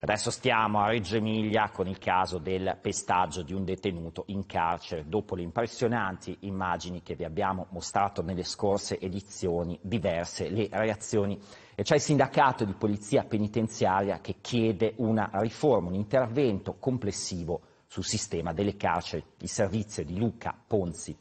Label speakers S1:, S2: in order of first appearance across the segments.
S1: Adesso stiamo a Reggio Emilia con il caso del pestaggio di un detenuto in carcere dopo le impressionanti immagini che vi abbiamo mostrato nelle scorse edizioni, diverse le reazioni. E c'è il sindacato di polizia penitenziaria che chiede una riforma, un intervento complessivo sul sistema delle carceri. Il servizio di Luca Ponzi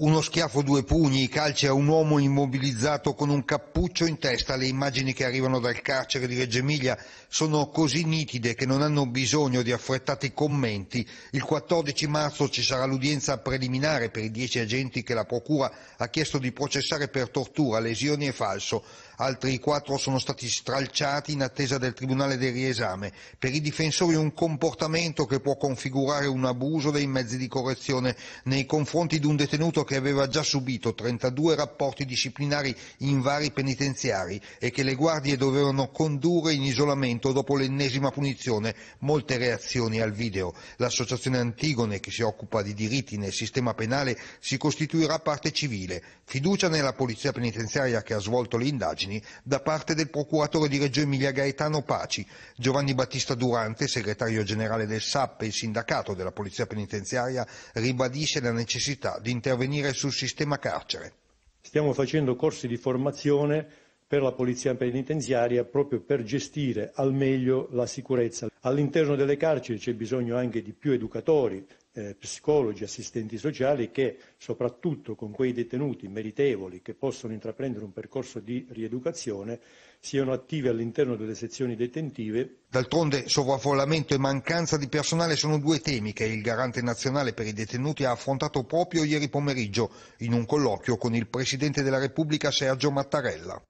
S2: uno schiaffo, due pugni, i calci a un uomo immobilizzato con un cappuccio in testa. Le immagini che arrivano dal carcere di Reggio Emilia sono così nitide che non hanno bisogno di affrettati commenti. Il 14 marzo ci sarà l'udienza preliminare per i dieci agenti che la Procura ha chiesto di processare per tortura, lesioni e falso. Altri quattro sono stati stralciati in attesa del Tribunale del riesame. Per i difensori un comportamento che può configurare un abuso dei mezzi di correzione nei confronti di un detenuto che aveva già subito 32 rapporti disciplinari in vari penitenziari e che le guardie dovevano condurre in isolamento dopo l'ennesima punizione, molte reazioni al video. L'associazione Antigone, che si occupa di diritti nel sistema penale, si costituirà parte civile. Fiducia nella polizia penitenziaria che ha svolto le indagini da parte del procuratore di Reggio Emilia Gaetano Paci, Giovanni Battista Durante, segretario generale del SAP e sindacato della polizia penitenziaria,
S3: ribadisce la necessità di intervenire intervenire sul sistema carcere. Stiamo facendo corsi
S4: di formazione per la polizia penitenziaria proprio per gestire al meglio la sicurezza. All'interno delle carceri c'è bisogno anche di più educatori, eh, psicologi, assistenti sociali che soprattutto con quei detenuti meritevoli che possono intraprendere un percorso di rieducazione siano attivi all'interno delle sezioni detentive.
S3: D'altronde sovraffollamento e mancanza di personale sono due temi che il garante nazionale per
S2: i detenuti ha affrontato proprio ieri pomeriggio in un colloquio con il Presidente della Repubblica Sergio Mattarella.